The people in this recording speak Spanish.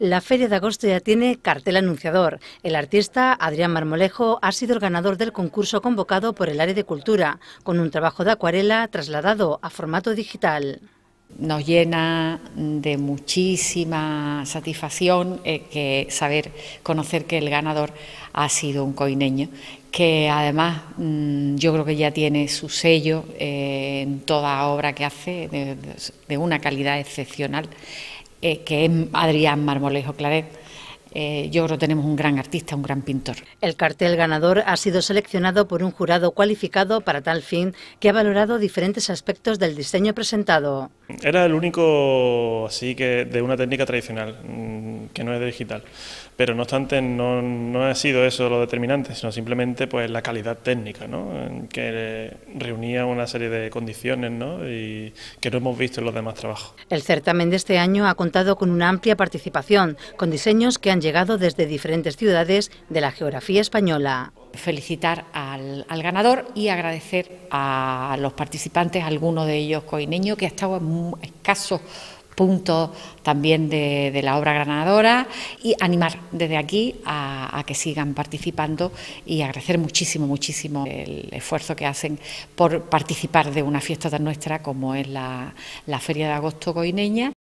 La Feria de Agosto ya tiene cartel anunciador. El artista Adrián Marmolejo ha sido el ganador del concurso convocado por el área de cultura, con un trabajo de acuarela trasladado a formato digital. Nos llena de muchísima satisfacción eh, que saber, conocer que el ganador ha sido un coineño, que además mm, yo creo que ya tiene su sello eh, en toda obra que hace, de una calidad excepcional. Eh, que es Adrián Marmolejo Claret. Eh, yo creo que tenemos un gran artista, un gran pintor. El cartel ganador ha sido seleccionado por un jurado cualificado para tal fin que ha valorado diferentes aspectos del diseño presentado. Era el único así que de una técnica tradicional, mm, que no es digital. Pero no obstante, no, ha sido eso lo determinante, sino simplemente pues la calidad técnica, ¿no? que reunía una serie de condiciones ¿no? y que no hemos visto en los demás trabajos. El certamen de este año ha contado con una amplia participación, con diseños que han llegado desde diferentes ciudades de la geografía española felicitar al, ganador y agradecer a los participantes, algunos de ellos coineños, que ha estado en escasos puntos también de, la obra ganadora y animar desde aquí a, que sigan participando y agradecer muchísimo, muchísimo el esfuerzo que hacen por participar de una fiesta tan nuestra como es la, la Feria de Agosto Coineña